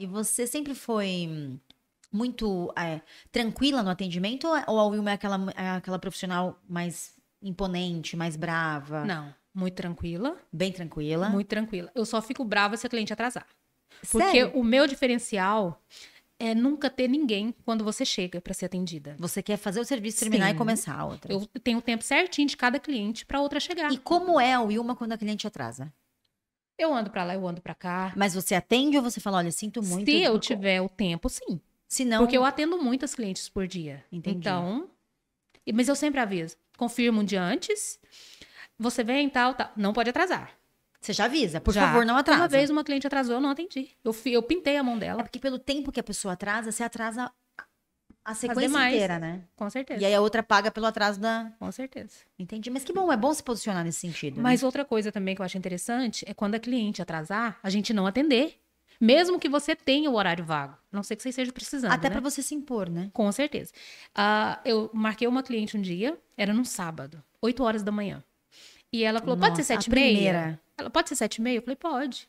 E você sempre foi muito é, tranquila no atendimento é, ou a Wilma é aquela, é aquela profissional mais imponente, mais brava? Não, muito tranquila. Bem tranquila. Muito tranquila. Eu só fico brava se a cliente atrasar. Sério? Porque o meu diferencial é nunca ter ninguém quando você chega para ser atendida. Você quer fazer o serviço terminar Sim. e começar a outra. Eu tenho o tempo certinho de cada cliente para outra chegar. E como é a Wilma quando a cliente atrasa? Eu ando para lá, eu ando para cá. Mas você atende ou você fala, olha, sinto muito? Se eu tiver o tempo, sim. Se não... Porque eu atendo muitas clientes por dia. Entendi. Então, mas eu sempre aviso. Confirmo um dia antes. Você vem, tal, tal. Não pode atrasar. Você já avisa, por já. favor, não atrasa. Uma vez uma cliente atrasou, eu não atendi. Eu, eu pintei a mão dela. É porque pelo tempo que a pessoa atrasa, você atrasa a sequência mais, inteira, né? Com certeza. E aí a outra paga pelo atraso da. Com certeza. Entendi. Mas que bom, é bom se posicionar nesse sentido. Né? Mas né? outra coisa também que eu acho interessante é quando a cliente atrasar, a gente não atender. Mesmo que você tenha o horário vago, a não sei que você esteja precisando. Até né? para você se impor, né? Com certeza. Uh, eu marquei uma cliente um dia, era num sábado, 8 horas da manhã. E ela falou: Nossa, pode ser 7 e meia? Ela pode ser 7 e meia? Eu falei: pode.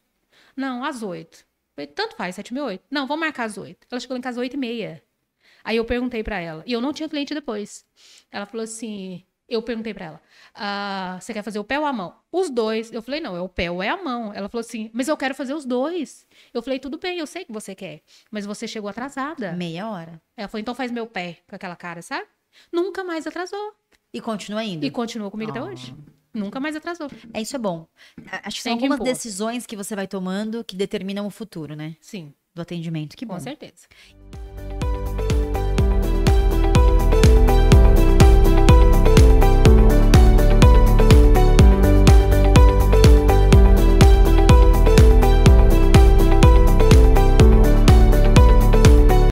Não, às 8. falei, tanto faz, 7 e meia, Não, vou marcar às 8. Ela chegou em casa às 8 e meia. Aí eu perguntei para ela, e eu não tinha cliente depois. Ela falou assim, eu perguntei para ela, ah, você quer fazer o pé ou a mão? Os dois. Eu falei, não, é o pé ou é a mão. Ela falou assim, mas eu quero fazer os dois. Eu falei, tudo bem, eu sei que você quer, mas você chegou atrasada. Meia hora. Ela falou, então faz meu pé com aquela cara, sabe? Nunca mais atrasou. E continua indo? E continua comigo oh. até hoje. Ah. Nunca mais atrasou. É, isso é bom. Acho que Tem são algumas decisões que você vai tomando que determinam o futuro, né? Sim. Do atendimento, que bom. Com certeza.